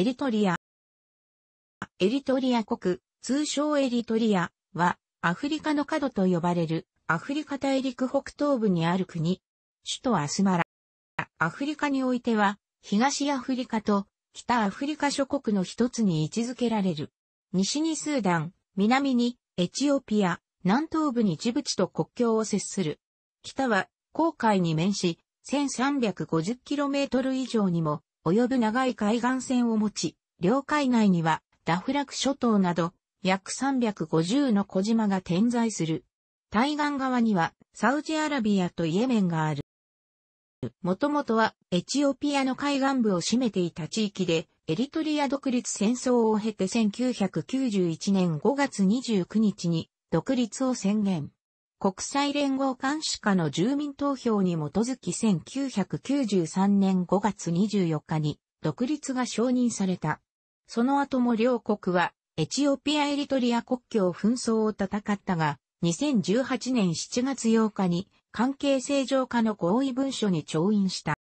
エリトリア。エリトリア国、通称エリトリアは、アフリカの角と呼ばれる、アフリカ大陸北東部にある国。首都アスマラ。アフリカにおいては、東アフリカと北アフリカ諸国の一つに位置づけられる。西にスーダン、南にエチオピア、南東部にジブチと国境を接する。北は、航海に面し、1350km 以上にも及ぶ長い海岸線を持ち、領海内にはダフラク諸島など約350の小島が点在する。対岸側にはサウジアラビアとイエメンがある。もともとはエチオピアの海岸部を占めていた地域で、エリトリア独立戦争を経て1991年5月29日に独立を宣言。国際連合監視下の住民投票に基づき1993年5月24日に独立が承認された。その後も両国はエチオピア・エリトリア国境紛争を戦ったが、2018年7月8日に関係正常化の合意文書に調印した。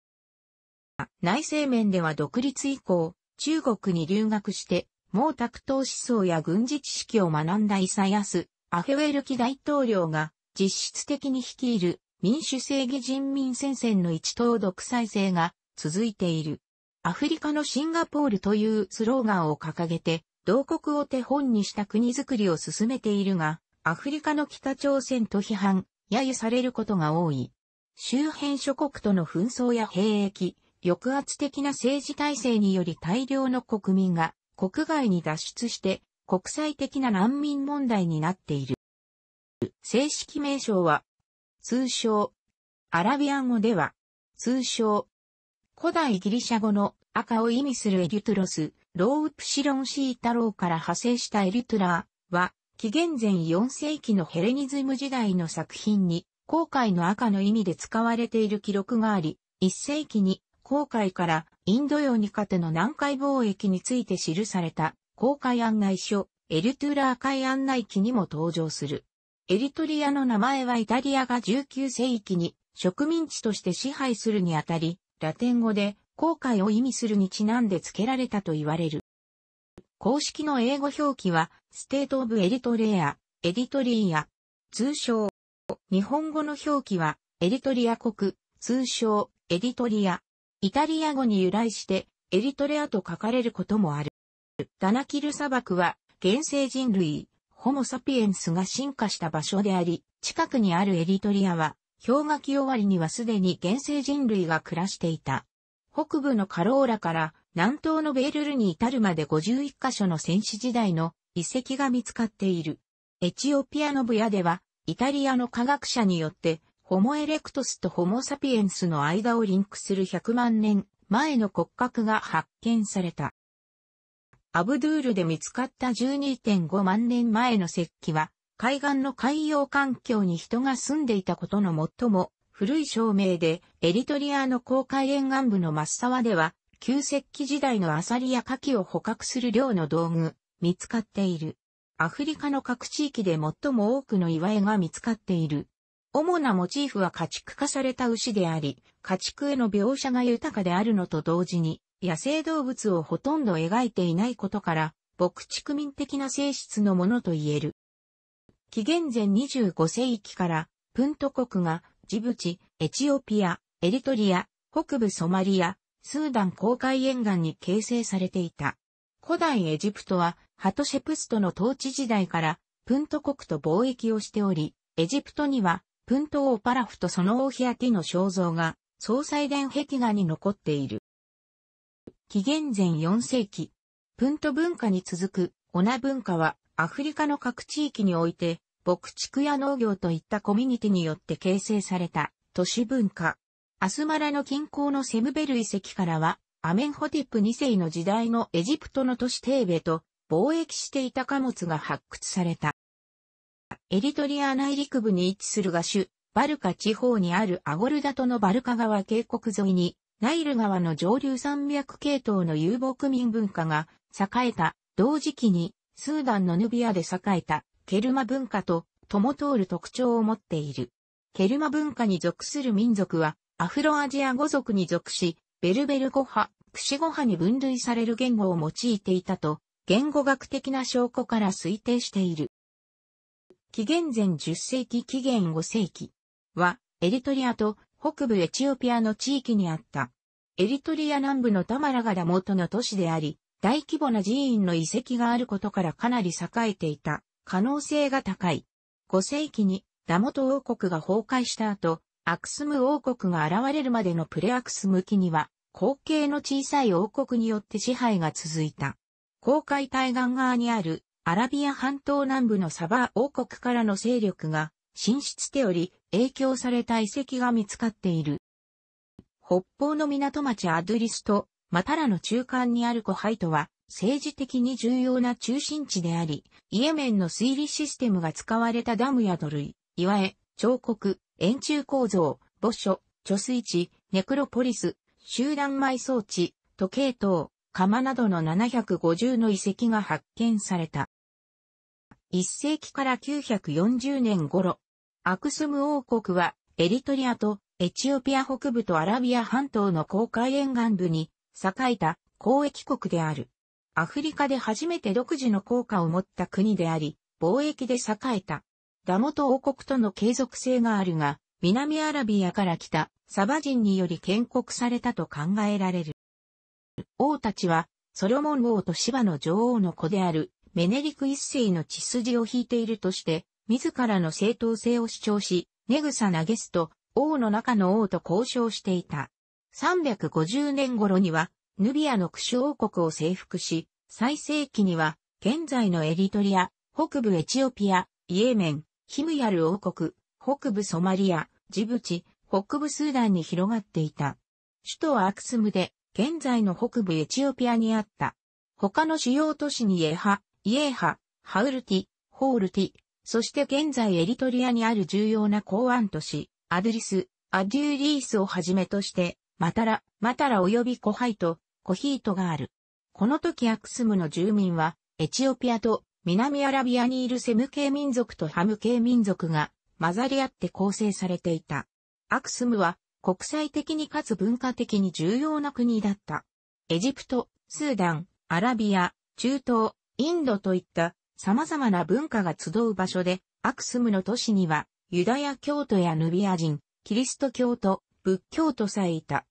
内政面では独立以降、中国に留学して、毛沢東思想や軍事知識を学んだイサヤス、アフェウェルキ大統領が実質的に率いる民主正義人民戦線の一党独裁制が続いている。アフリカのシンガポールというスローガンを掲げて、同国を手本にした国づくりを進めているが、アフリカの北朝鮮と批判、揶揄されることが多い。周辺諸国との紛争や兵役、抑圧的な政治体制により大量の国民が国外に脱出して国際的な難民問題になっている。正式名称は、通称、アラビアン語では、通称、古代ギリシャ語の赤を意味するエリュトロス、ロープシロンシータロウから派生したエリュトラーは、紀元前4世紀のヘレニズム時代の作品に、航海の赤の意味で使われている記録があり、1世紀に航海からインド洋にかての南海貿易について記された航海案内書、エルトゥーラー海案内記にも登場する。エリトリアの名前はイタリアが19世紀に植民地として支配するにあたり、ラテン語で航海を意味するにちなんで付けられたと言われる。公式の英語表記は、ステート・オブ・エリトレア、エリトリア、通称。日本語の表記は、エリトリア国、通称、エリトリア。イタリア語に由来して、エリトレアと書かれることもある。ダナキル砂漠は、原生人類、ホモ・サピエンスが進化した場所であり、近くにあるエリトリアは、氷河期終わりにはすでに原生人類が暮らしていた。北部のカローラから南東のベールルに至るまで51カ所の戦士時代の遺跡が見つかっている。エチオピアのブヤでは、イタリアの科学者によって、ホモエレクトスとホモサピエンスの間をリンクする100万年前の骨格が発見された。アブドゥールで見つかった12.5万年前の石器は、海岸の海洋環境に人が住んでいたことの最も古い証明で、エリトリアの公海沿岸部のマッサワでは、旧石器時代のアサリやカキを捕獲する量の道具、見つかっている。アフリカの各地域で最も多くの岩絵が見つかっている。主なモチーフは家畜化された牛であり、家畜への描写が豊かであるのと同時に、野生動物をほとんど描いていないことから、牧畜民的な性質のものと言える。紀元前25世紀から、プント国が、ジブチ、エチオピア、エリトリア、北部ソマリア、スーダン公海沿岸に形成されていた。古代エジプトは、ハトシェプストの統治時代から、プント国と貿易をしており、エジプトには、プント王パラフとその王ヒアティの肖像が、総裁殿壁画に残っている。紀元前4世紀、プント文化に続くオナ文化はアフリカの各地域において、牧畜や農業といったコミュニティによって形成された都市文化。アスマラの近郊のセムベル遺跡からは、アメンホテップ2世の時代のエジプトの都市テーベと貿易していた貨物が発掘された。エリトリア内陸部に位置するガシュ、バルカ地方にあるアゴルダとのバルカ川渓谷沿いに、ナイル川の上流山脈系統の遊牧民文化が栄えた、同時期にスーダンのヌビアで栄えたケルマ文化と共通る特徴を持っている。ケルマ文化に属する民族はアフロアジア語族に属し、ベルベル語派、クシ語派に分類される言語を用いていたと、言語学的な証拠から推定している。紀元前10世紀紀元5世紀は、エリトリアと北部エチオピアの地域にあった。エリトリア南部のタマラガダ元の都市であり、大規模な寺院の遺跡があることからかなり栄えていた可能性が高い。5世紀にダモト王国が崩壊した後、アクスム王国が現れるまでのプレアクスム期には、後継の小さい王国によって支配が続いた。公海対岸側にあるアラビア半島南部のサバ王国からの勢力が進出しており、影響された遺跡が見つかっている。北方の港町アドリスとマタラの中間にあるコハイトは政治的に重要な中心地であり、イエメンの水利システムが使われたダムや土わ岩絵、彫刻、円柱構造、墓所、貯水池、ネクロポリス、集団埋葬地、時計塔、釜などの750の遺跡が発見された。1世紀から940年頃、アクスム王国は、エリトリアとエチオピア北部とアラビア半島の公海沿岸部に栄えた交易国である。アフリカで初めて独自の効果を持った国であり、貿易で栄えた。ダモト王国との継続性があるが、南アラビアから来たサバ人により建国されたと考えられる。王たちは、ソロモン王とシバの女王の子であるメネリク一世の血筋を引いているとして、自らの正当性を主張し、ネグサナゲスト、王の中の王と交渉していた。350年頃には、ヌビアのクシュ王国を征服し、最盛期には、現在のエリトリア、北部エチオピア、イエメン、ヒムヤル王国、北部ソマリア、ジブチ、北部スーダンに広がっていた。首都はアクスムで、現在の北部エチオピアにあった。他の主要都市にエハ、イエハ、ハウルティ、ホールティ、そして現在エリトリアにある重要な港湾都市、アドリス、アデューリースをはじめとして、マタラ、マタラ及びコハイト、コヒートがある。この時アクスムの住民は、エチオピアと南アラビアにいるセム系民族とハム系民族が混ざり合って構成されていた。アクスムは国際的にかつ文化的に重要な国だった。エジプト、スーダン、アラビア、中東、インドといった様々な文化が集う場所で、アクスムの都市には、ユダヤ教徒やヌビア人、キリスト教徒、仏教徒さえいた。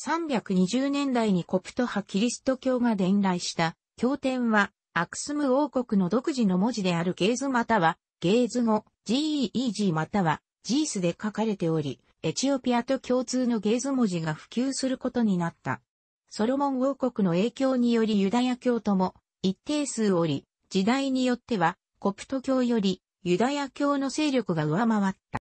320年代にコプト派キリスト教が伝来した、経典は、アクスム王国の独自の文字であるゲーズまたは、ゲーズ語、GEG または、ジースで書かれており、エチオピアと共通のゲーズ文字が普及することになった。ソロモン王国の影響によりユダヤ教徒も一定数おり、時代によっては、コプト教よりユダヤ教の勢力が上回った。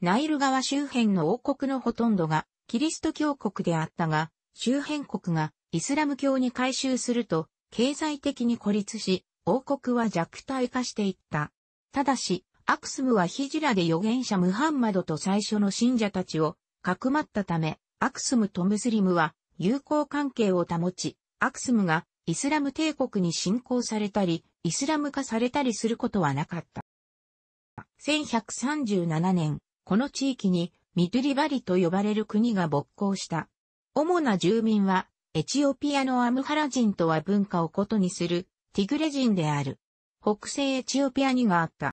ナイル川周辺の王国のほとんどがキリスト教国であったが、周辺国がイスラム教に改宗すると、経済的に孤立し、王国は弱体化していった。ただし、アクスムはヒジラで預言者ムハンマドと最初の信者たちをかくまったため、アクスムとムスリムは友好関係を保ち、アクスムがイスラム帝国に侵攻されたり、イスラム化されたりすることはなかった。1137年、この地域にミドゥリバリと呼ばれる国が勃興した。主な住民は、エチオピアのアムハラ人とは文化を異にするティグレ人である。北西エチオピアにがあった。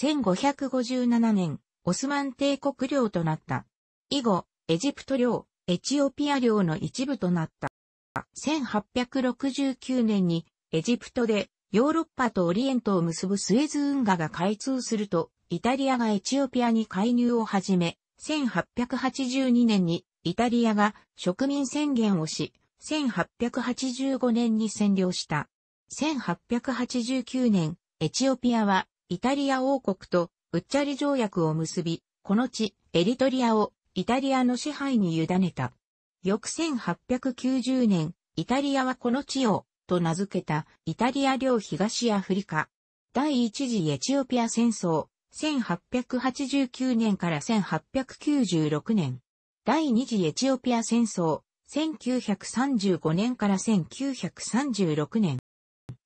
1557年、オスマン帝国領となった。以後、エジプト領、エチオピア領の一部となった。1869年にエジプトでヨーロッパとオリエントを結ぶスエズ運河が開通すると、イタリアがエチオピアに介入を始め、1882年にイタリアが植民宣言をし、1885年に占領した。1889年、エチオピアはイタリア王国とウッチャリ条約を結び、この地、エリトリアをイタリアの支配に委ねた。翌1890年、イタリアはこの地を、と名付けた、イタリア領東アフリカ。第一次エチオピア戦争、1889年から1896年。第二次エチオピア戦争、1935年から1936年。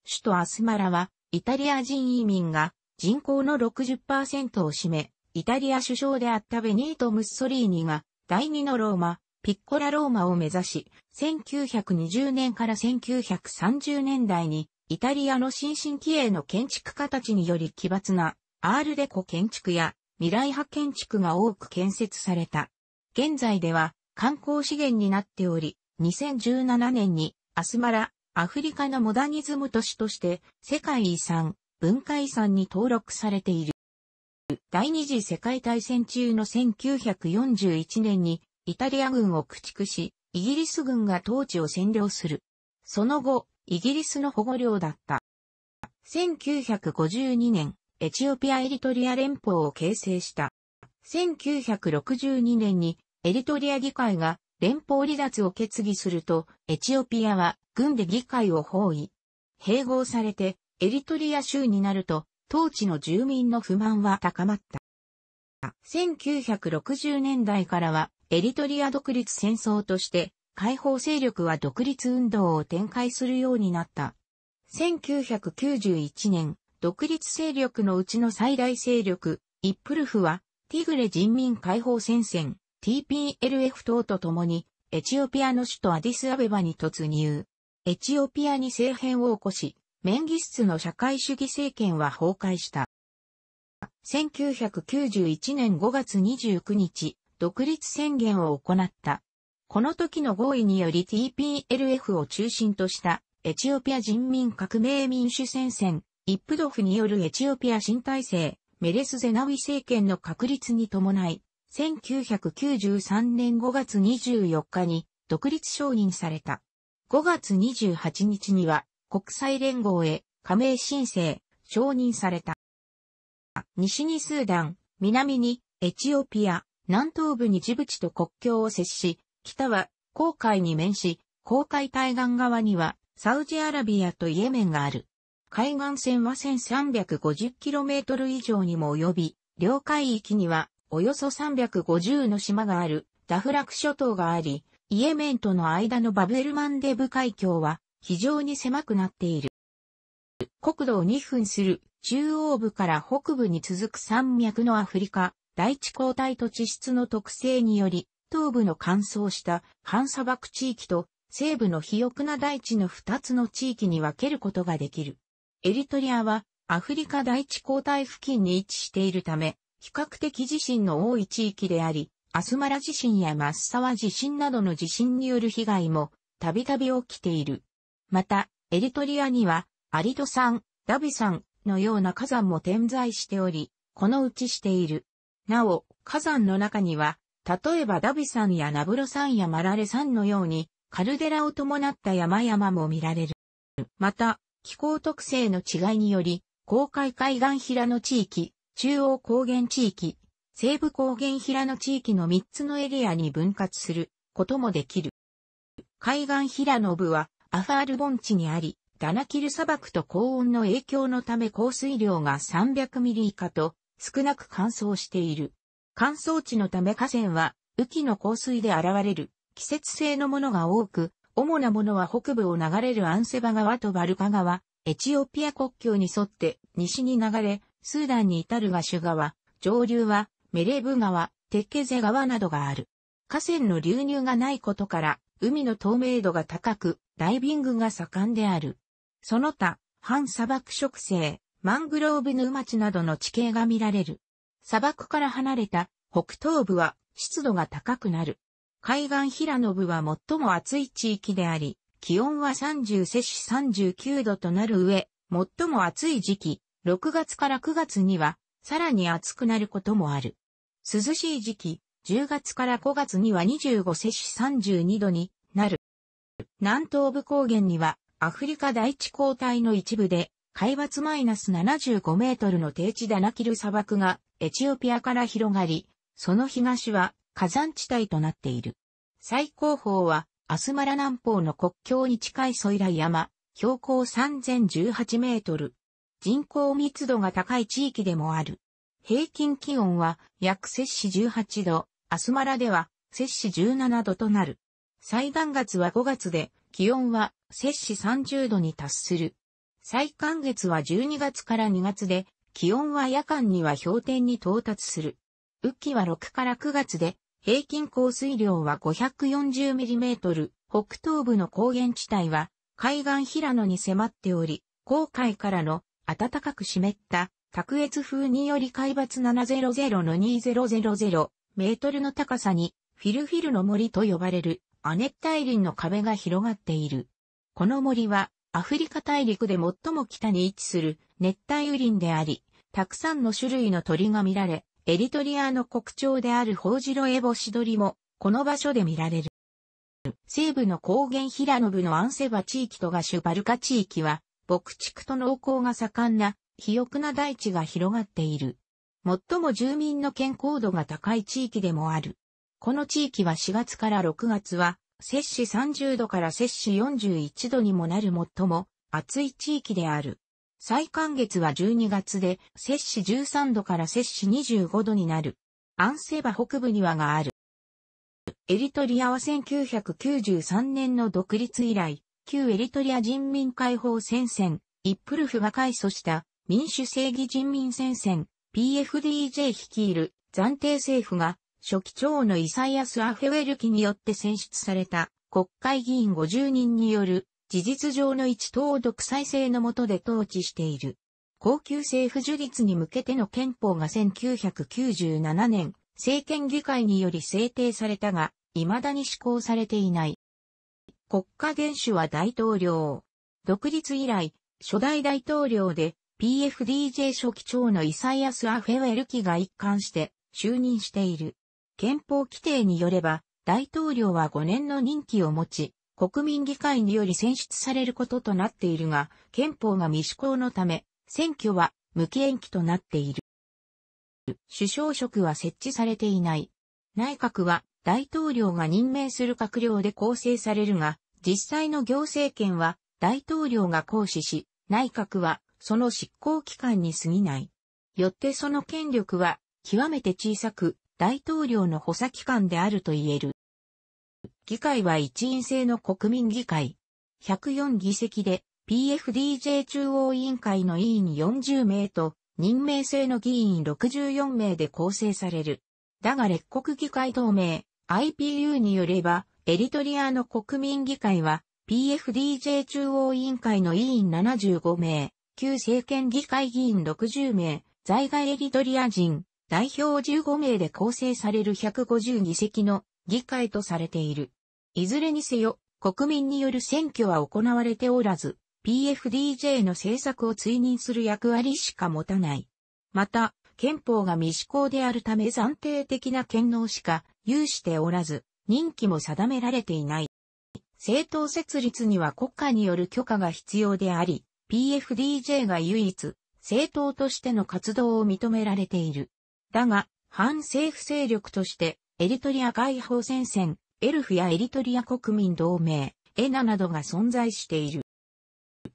首都アスマラは、イタリア人移民が人口の60%を占め、イタリア首相であったベニート・ムッソリーニが、第二のローマ、ピッコラローマを目指し、1920年から1930年代に、イタリアの新進気鋭の建築家たちにより奇抜な、アールデコ建築や未来派建築が多く建設された。現在では観光資源になっており、2017年にアスマラ、アフリカのモダニズム都市として世界遺産、文化遺産に登録されている。第二次世界大戦中の1941年にイタリア軍を駆逐し、イギリス軍が統治を占領する。その後、イギリスの保護領だった。1952年、エチオピア・エリトリア連邦を形成した。1962年にエリトリア議会が連邦離脱を決議すると、エチオピアは軍で議会を包囲。併合されて、エリトリア州になると、当地の住民の不満は高まった。1960年代からは、エリトリア独立戦争として、解放勢力は独立運動を展開するようになった。1991年、独立勢力のうちの最大勢力、イップルフは、ティグレ人民解放戦線、TPLF 等と共に、エチオピアの首都アディスアベバに突入。エチオピアに政変を起こし、メンギスツの社会主義政権は崩壊した。1991年5月29日、独立宣言を行った。この時の合意により TPLF を中心としたエチオピア人民革命民主戦線、イップドフによるエチオピア新体制、メレス・ゼナウィ政権の確立に伴い、1993年5月24日に独立承認された。5月28日には国際連合へ加盟申請、承認された。西にスーダン、南にエチオピア、南東部にジブチと国境を接し、北は航海に面し、航海対岸側にはサウジアラビアとイエメンがある。海岸線は 1350km 以上にも及び、両海域にはおよそ350の島があるダフラク諸島があり、イエメンとの間のバブエルマンデブ海峡は非常に狭くなっている。国土を2分する中央部から北部に続く山脈のアフリカ、大地交代と地質の特性により、東部の乾燥した半砂漠地域と西部の肥沃な大地の二つの地域に分けることができる。エリトリアはアフリカ大地交代付近に位置しているため、比較的地震の多い地域であり、アスマラ地震やマッサワ地震などの地震による被害もたびたび起きている。また、エリトリアにはアリト山、ダビ山のような火山も点在しており、このうちしている。なお、火山の中には、例えばダビ山やナブロ山やマラレ山のように、カルデラを伴った山々も見られる。また、気候特性の違いにより、公海海岸平の地域、中央高原地域、西部高原平の地域の3つのエリアに分割することもできる。海岸平の部はアファール盆地にあり、ダナキル砂漠と高温の影響のため降水量が300ミリ以下と少なく乾燥している。乾燥地のため河川は、雨季の降水で現れる季節性のものが多く、主なものは北部を流れるアンセバ川とバルカ川、エチオピア国境に沿って西に流れ、スーダンに至るガシュ川、上流はメレブ川、テッケゼ川などがある。河川の流入がないことから、海の透明度が高く、ダイビングが盛んである。その他、反砂漠植生、マングローブ沼地などの地形が見られる。砂漠から離れた北東部は湿度が高くなる。海岸平野部は最も暑い地域であり、気温は30摂氏39度となる上、最も暑い時期、6月から9月には、さらに暑くなることもある。涼しい時期、10月から5月には25摂氏32度になる。南東部高原には、アフリカ大地交代の一部で、海抜マイナス75メートルの低地ダナキル砂漠がエチオピアから広がり、その東は火山地帯となっている。最高峰はアスマラ南方の国境に近いソイラ山、標高3018メートル。人口密度が高い地域でもある。平均気温は約摂氏18度、アスマラでは摂氏17度となる。最暖月は5月で気温は摂氏30度に達する。最寒月は12月から2月で、気温は夜間には氷点に到達する。雨季は6から9月で、平均降水量は5 4 0トル。北東部の高原地帯は、海岸平野に迫っており、航海からの暖かく湿った卓越風により海抜700の2000メートルの高さにフィルフィルの森と呼ばれる亜熱帯林の壁が広がっている。この森はアフリカ大陸で最も北に位置する熱帯雨林であり、たくさんの種類の鳥が見られ、エリトリアの国鳥であるホウジロエボシドリも、この場所で見られる。西部の高原平ノブのアンセバ地域とガシュバルカ地域は、牧畜と農耕が盛んな、肥沃な大地が広がっている。最も住民の健康度が高い地域でもある。この地域は4月から6月は摂氏30度から摂氏41度にもなる最も暑い地域である。最寒月は12月で、摂氏13度から摂氏25度になる。アンセバ北部にはがある。エリトリアは1993年の独立以来、旧エリトリア人民解放戦線、イップルフが開祖した民主正義人民戦線、PFDJ 率いる暫定政府が初期長のイサイアス・アフェウェルキによって選出された国会議員50人による事実上の一党独裁制の下で統治している。高級政府樹立に向けての憲法が1997年、政権議会により制定されたが、未だに施行されていない。国家元首は大統領。独立以来、初代大統領で PFDJ 初期長のイサイアス・アフェウェルキが一貫して就任している。憲法規定によれば、大統領は5年の任期を持ち、国民議会により選出されることとなっているが、憲法が未施行のため、選挙は無期延期となっている。首相職は設置されていない。内閣は大統領が任命する閣僚で構成されるが、実際の行政権は大統領が行使し、内閣はその執行期間に過ぎない。よってその権力は極めて小さく、大統領の補佐機関であると言える。議会は一員制の国民議会。104議席で PFDJ 中央委員会の委員40名と任命制の議員64名で構成される。だが列国議会同盟 IPU によればエリトリアの国民議会は PFDJ 中央委員会の委員75名、旧政権議会議員60名、在外エリトリア人代表15名で構成される150議席の議会とされている。いずれにせよ、国民による選挙は行われておらず、PFDJ の政策を追認する役割しか持たない。また、憲法が未施行であるため暫定的な権能しか有しておらず、任期も定められていない。政党設立には国家による許可が必要であり、PFDJ が唯一、政党としての活動を認められている。だが、反政府勢力として、エリトリア解放戦線、エルフやエリトリア国民同盟、エナなどが存在している。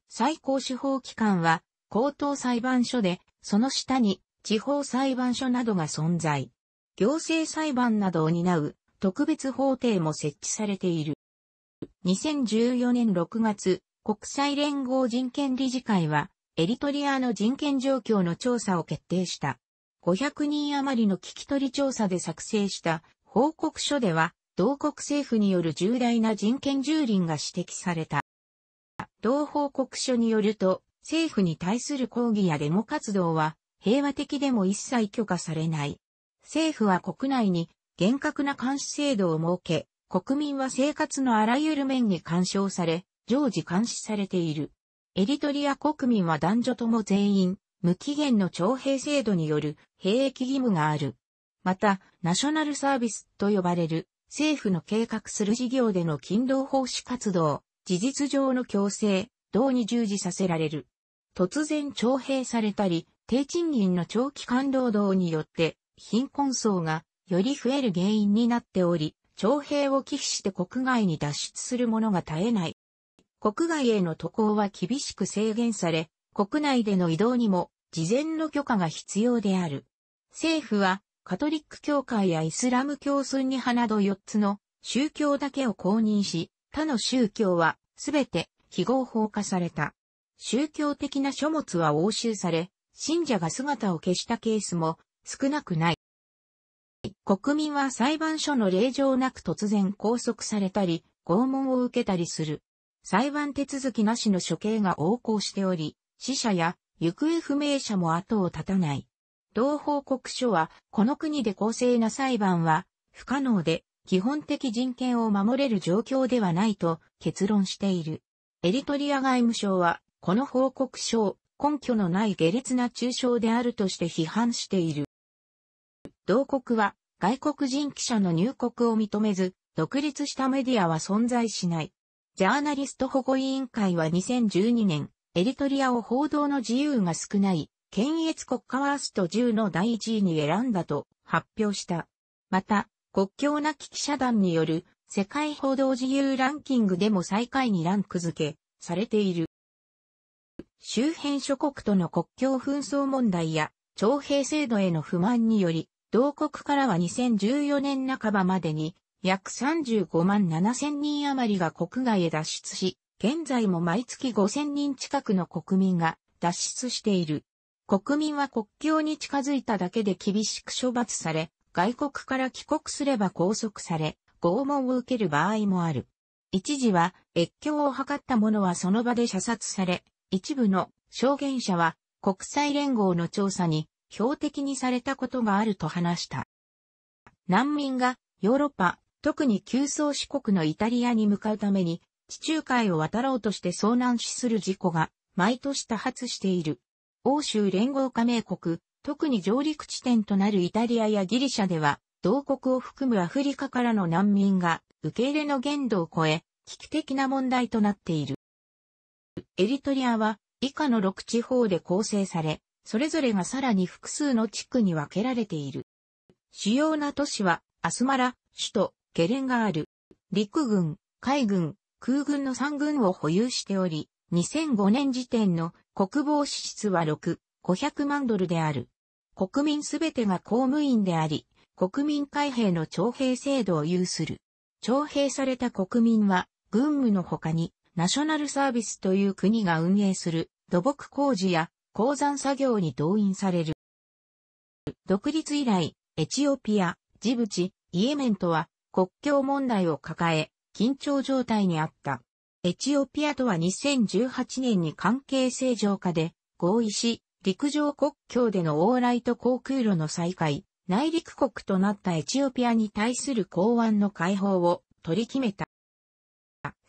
最高司法機関は、高等裁判所で、その下に、地方裁判所などが存在。行政裁判などを担う、特別法廷も設置されている。2014年6月、国際連合人権理事会は、エリトリアの人権状況の調査を決定した。500人余りの聞き取り調査で作成した報告書では、同国政府による重大な人権蹂躙が指摘された。同報告書によると、政府に対する抗議やデモ活動は、平和的でも一切許可されない。政府は国内に厳格な監視制度を設け、国民は生活のあらゆる面に干渉され、常時監視されている。エリトリア国民は男女とも全員、無期限の徴兵制度による兵役義務がある。また、ナショナルサービスと呼ばれる政府の計画する事業での勤労奉仕活動、事実上の強制、同に従事させられる。突然徴兵されたり、低賃金の長期間労働によって貧困層がより増える原因になっており、徴兵を忌避して国外に脱出する者が絶えない。国外への渡航は厳しく制限され、国内での移動にも事前の許可が必要である。政府はカトリック教会やイスラム教スンニ派など4つの宗教だけを公認し、他の宗教はすべて非合法化された。宗教的な書物は押収され、信者が姿を消したケースも少なくない。国民は裁判所の令状なく突然拘束されたり、拷問を受けたりする。裁判手続きなしの処刑が横行しており、死者や行方不明者も後を絶たない。同報告書は、この国で公正な裁判は不可能で、基本的人権を守れる状況ではないと結論している。エリトリア外務省は、この報告書を根拠のない下劣な中傷であるとして批判している。同国は、外国人記者の入国を認めず、独立したメディアは存在しない。ジャーナリスト保護委員会は2012年、エリトリアを報道の自由が少ない、検閲国家ワースト10の第1位に選んだと発表した。また、国境なき記者団による世界報道自由ランキングでも最下位にランク付けされている。周辺諸国との国境紛争問題や徴兵制度への不満により、同国からは2014年半ばまでに約35万7千人余りが国外へ脱出し、現在も毎月5000人近くの国民が脱出している。国民は国境に近づいただけで厳しく処罰され、外国から帰国すれば拘束され、拷問を受ける場合もある。一時は越境を図った者はその場で射殺され、一部の証言者は国際連合の調査に標的にされたことがあると話した。難民がヨーロッパ、特に急走四国のイタリアに向かうために地中海を渡ろうとして遭難死する事故が毎年多発している。欧州連合加盟国、特に上陸地点となるイタリアやギリシャでは、同国を含むアフリカからの難民が受け入れの限度を超え、危機的な問題となっている。エリトリアは以下の6地方で構成され、それぞれがさらに複数の地区に分けられている。主要な都市はアスマラ、首都、ケレンガール、陸軍、海軍、空軍の3軍を保有しており、2005年時点の国防支出は6、500万ドルである。国民すべてが公務員であり、国民開兵の徴兵制度を有する。徴兵された国民は、軍務の他に、ナショナルサービスという国が運営する土木工事や鉱山作業に動員される。独立以来、エチオピア、ジブチ、イエメンとは国境問題を抱え、緊張状態にあった。エチオピアとは2018年に関係正常化で合意し、陸上国境での往来と航空路の再開、内陸国となったエチオピアに対する港湾の解放を取り決めた。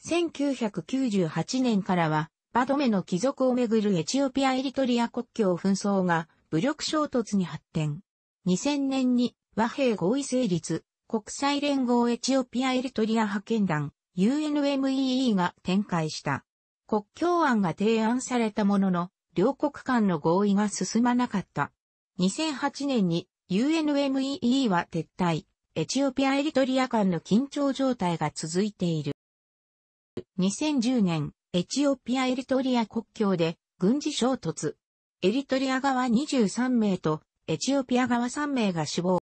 1998年からは、バドメの貴族をめぐるエチオピア・エリトリア国境紛争が武力衝突に発展。2000年に和平合意成立、国際連合エチオピア・エリトリア派遣団 UNMEE が展開した。国境案が提案されたものの、両国間の合意が進まなかった。2008年に UNMEE は撤退、エチオピア・エリトリア間の緊張状態が続いている。2010年、エチオピア・エリトリア国境で軍事衝突。エリトリア側23名とエチオピア側3名が死亡。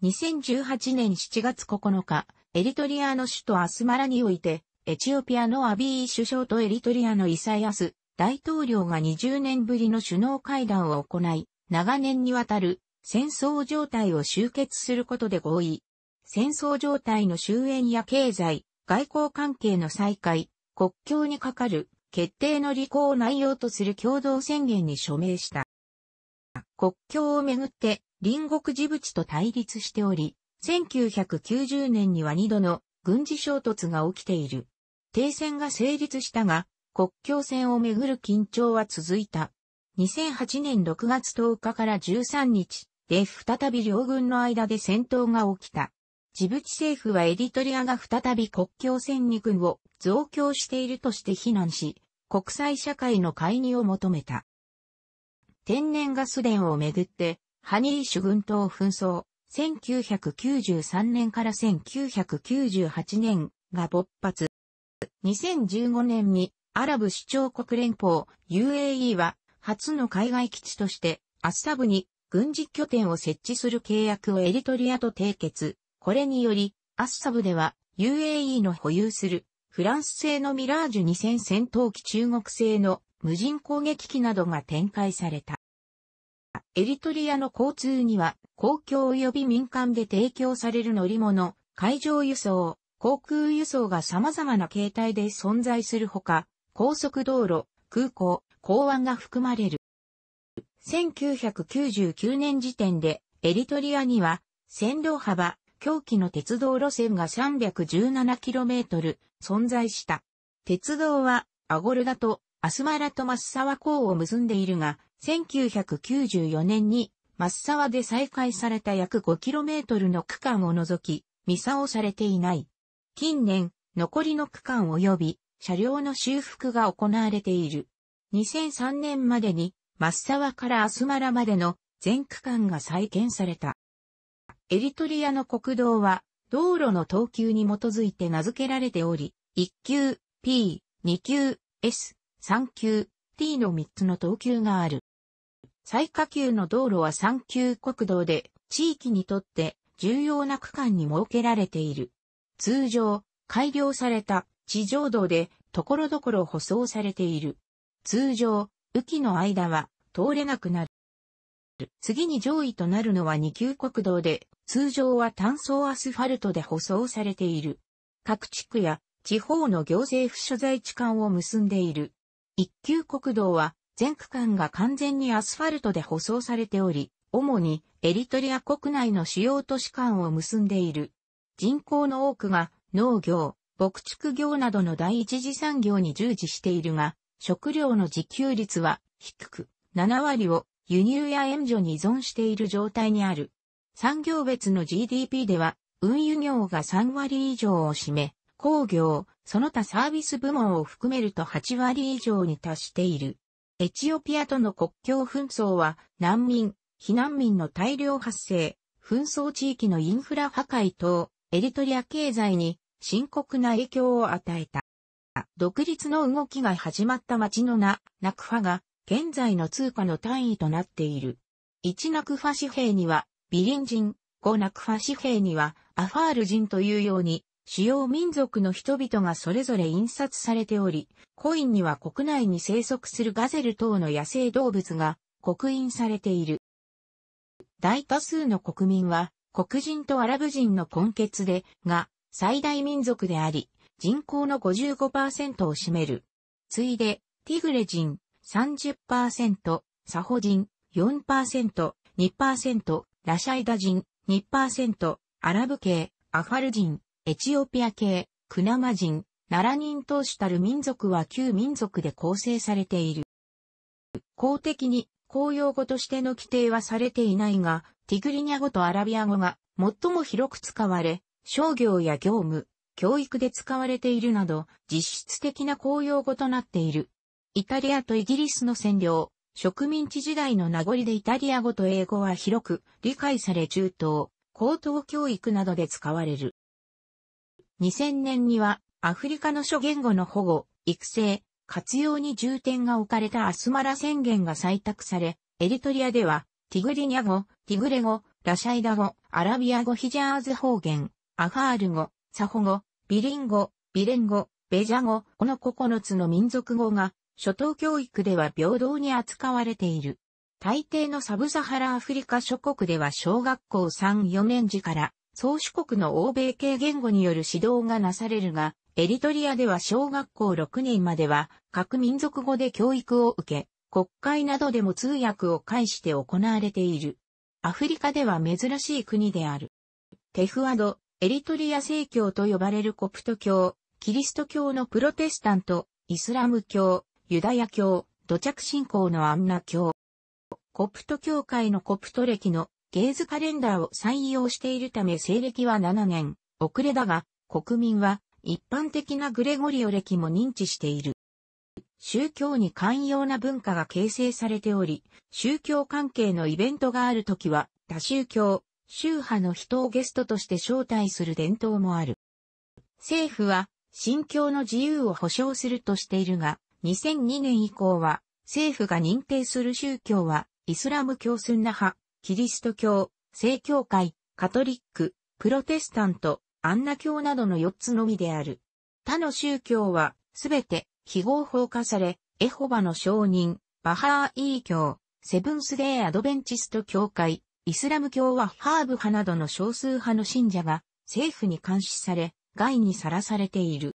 2018年7月9日、エリトリアの首都アスマラにおいて、エチオピアのアビー首相とエリトリアのイサイアス大統領が20年ぶりの首脳会談を行い、長年にわたる戦争状態を終結することで合意。戦争状態の終焉や経済、外交関係の再開、国境にかかる決定の履行を内容とする共同宣言に署名した。国境をめぐって隣国ジブチと対立しており、1990年には2度の軍事衝突が起きている。停戦が成立したが、国境線をめぐる緊張は続いた。2008年6月10日から13日で再び両軍の間で戦闘が起きた。ジブチ政府はエリトリアが再び国境線に軍を増強しているとして非難し、国際社会の介入を求めた。天然ガス電をめぐってハニーシュ軍島紛争、1993年から1998年が勃発。2015年にアラブ首長国連邦 UAE は初の海外基地としてアッサブに軍事拠点を設置する契約をエリトリアと締結。これによりアッサブでは UAE の保有するフランス製のミラージュ2000戦闘機中国製の無人攻撃機などが展開された。エリトリアの交通には、公共及び民間で提供される乗り物、海上輸送、航空輸送が様々な形態で存在するほか、高速道路、空港、港湾が含まれる。1999年時点で、エリトリアには、線路幅、狂気の鉄道路線が 317km 存在した。鉄道は、アゴルダとアスマラとマッサワ港を結んでいるが、1994年にマッサワで再開された約 5km の区間を除き、ミサをされていない。近年、残りの区間及び車両の修復が行われている。2003年までに、マッサワからアスマラまでの全区間が再建された。エリトリアの国道は、道路の等級に基づいて名付けられており、1級、P、2級、S、3級、T の3つの等級がある。最下級の道路は3級国道で、地域にとって重要な区間に設けられている。通常、改良された地上道で、ところどころ舗装されている。通常、雨季の間は通れなくなる。次に上位となるのは2級国道で、通常は単層アスファルトで舗装されている。各地区や地方の行政府所在地間を結んでいる。一級国道は全区間が完全にアスファルトで舗装されており、主にエリトリア国内の主要都市間を結んでいる。人口の多くが農業、牧畜業などの第一次産業に従事しているが、食料の自給率は低く、7割を輸入や援助に依存している状態にある。産業別の GDP では、運輸業が3割以上を占め、工業、その他サービス部門を含めると8割以上に達している。エチオピアとの国境紛争は難民、避難民の大量発生、紛争地域のインフラ破壊等、エリトリア経済に深刻な影響を与えた。独立の動きが始まった町の名、ナクファが現在の通貨の単位となっている。1ナクファ紙幣にはビリン人、5ナクファ紙幣にはアファール人というように主要民族の人々がそれぞれ印刷されており、コインには国内に生息するガゼル等の野生動物が刻印されている。大多数の国民は黒人とアラブ人の根血で、が最大民族であり、人口の55%を占める。ついで、ティグレ人30%、サホ人4%、2%、ラシャイダ人2%、アラブ系、アファル人エチオピア系、クナマ人、ナラニン主たる民族は旧民族で構成されている。公的に公用語としての規定はされていないが、ティグリニャ語とアラビア語が最も広く使われ、商業や業務、教育で使われているなど、実質的な公用語となっている。イタリアとイギリスの占領、植民地時代の名残でイタリア語と英語は広く理解され中東、高等教育などで使われる。2000年にはアフリカの諸言語の保護、育成、活用に重点が置かれたアスマラ宣言が採択され、エリトリアでは、ティグリニャ語、ティグレ語、ラシャイダ語、アラビア語ヒジャーズ方言、アファール語、サホ語、ビリン語、ビレン語、ベジャ語、この9つの民族語が、初等教育では平等に扱われている。大抵のサブサハラアフリカ諸国では小学校3、4年時から宗主国の欧米系言語による指導がなされるが、エリトリアでは小学校6年までは各民族語で教育を受け、国会などでも通訳を介して行われている。アフリカでは珍しい国である。テフアド、エリトリア正教と呼ばれるコプト教、キリスト教のプロテスタント、イスラム教、ユダヤ教、土着信仰のアンナ教。コプト教会のコプト歴のゲーズカレンダーを採用しているため西暦は7年遅れだが、国民は一般的なグレゴリオ歴も認知している。宗教に寛容な文化が形成されており、宗教関係のイベントがあるときは、多宗教、宗派の人をゲストとして招待する伝統もある。政府は、信教の自由を保障するとしているが、2002年以降は、政府が認定する宗教は、イスラム教スンナ派、キリスト教、正教会、カトリック、プロテスタント、アンナ教などの4つのみである。他の宗教は、すべて、非合法化され、エホバの証人、バハーイー教、セブンスデーアドベンチスト教会、イスラム教はハーブ派などの少数派の信者が政府に監視され、害にさらされている。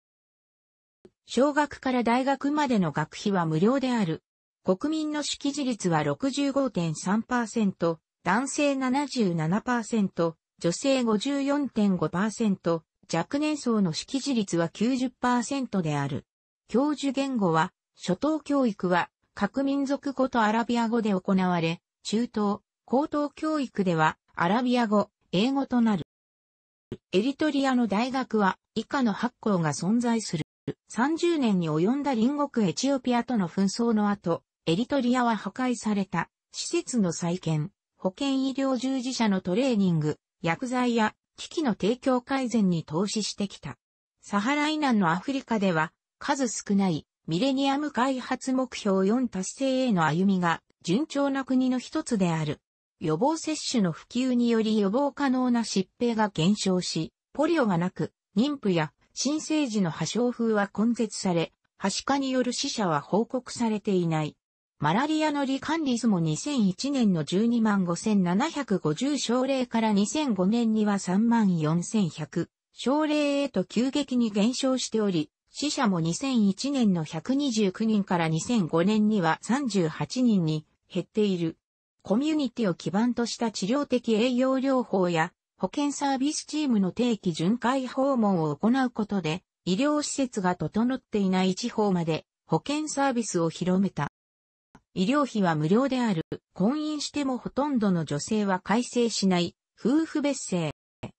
小学から大学までの学費は無料である。国民の識字率は65.3%、男性77%、女性54.5%、若年層の識字率は90%である。教授言語は、初等教育は、各民族語とアラビア語で行われ、中等、高等教育では、アラビア語、英語となる。エリトリアの大学は、以下の発校が存在する。30年に及んだ隣国エチオピアとの紛争の後、エリトリアは破壊された。施設の再建、保健医療従事者のトレーニング、薬剤や機器の提供改善に投資してきた。サハラ以南のアフリカでは、数少ないミレニアム開発目標4達成への歩みが順調な国の一つである。予防接種の普及により予防可能な疾病が減少し、ポリオがなく、妊婦や新生児の破傷風は根絶され、はしかによる死者は報告されていない。マラリアの罹患率も2001年の12万5750症例から2005年には3万4100症例へと急激に減少しており、死者も2001年の129人から2005年には38人に減っている。コミュニティを基盤とした治療的栄養療法や保健サービスチームの定期巡回訪問を行うことで医療施設が整っていない地方まで保健サービスを広めた。医療費は無料である。婚姻してもほとんどの女性は改正しない。夫婦別姓。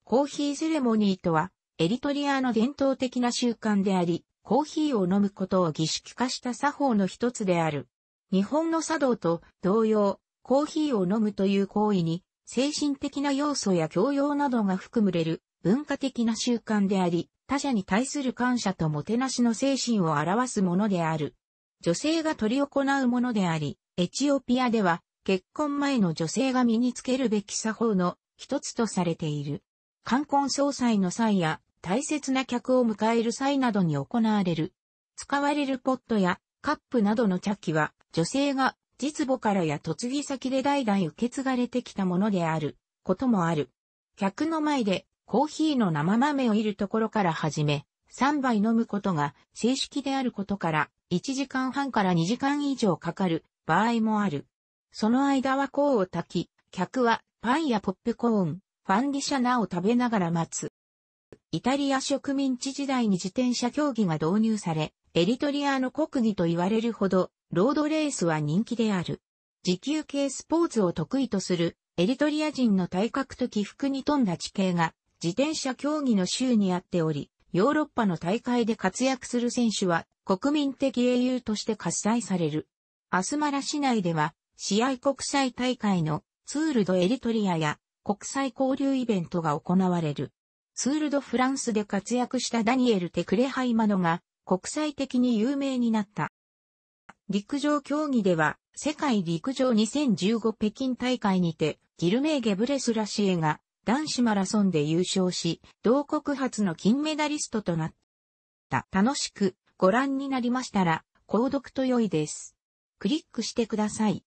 コーヒーセレモニーとは、エリトリアの伝統的な習慣であり、コーヒーを飲むことを儀式化した作法の一つである。日本の茶道と同様、コーヒーを飲むという行為に、精神的な要素や教養などが含むれる文化的な習慣であり、他者に対する感謝ともてなしの精神を表すものである。女性が取り行うものであり、エチオピアでは結婚前の女性が身につけるべき作法の一つとされている。冠婚葬祭の際や大切な客を迎える際などに行われる。使われるポットやカップなどの茶器は女性が実母からや嫁ぎ先で代々受け継がれてきたものであることもある。客の前でコーヒーの生豆をいるところから始め、3杯飲むことが正式であることから1時間半から2時間以上かかる場合もある。その間は甲を炊き、客はパンやポップコーン、ファンディシャナを食べながら待つ。イタリア植民地時代に自転車競技が導入され、エリトリアの国技と言われるほど、ロードレースは人気である。時給系スポーツを得意とする、エリトリア人の体格と起伏に富んだ地形が、自転車競技の州にあっており、ヨーロッパの大会で活躍する選手は国民的英雄として喝采される。アスマラ市内では、試合国際大会のツールドエリトリアや国際交流イベントが行われる。ツールドフランスで活躍したダニエル・テクレハイマノが国際的に有名になった。陸上競技では世界陸上2015北京大会にてギルメーゲ・ブレスラシエが男子マラソンで優勝し、同国初の金メダリストとなった。楽しくご覧になりましたら、購読と良いです。クリックしてください。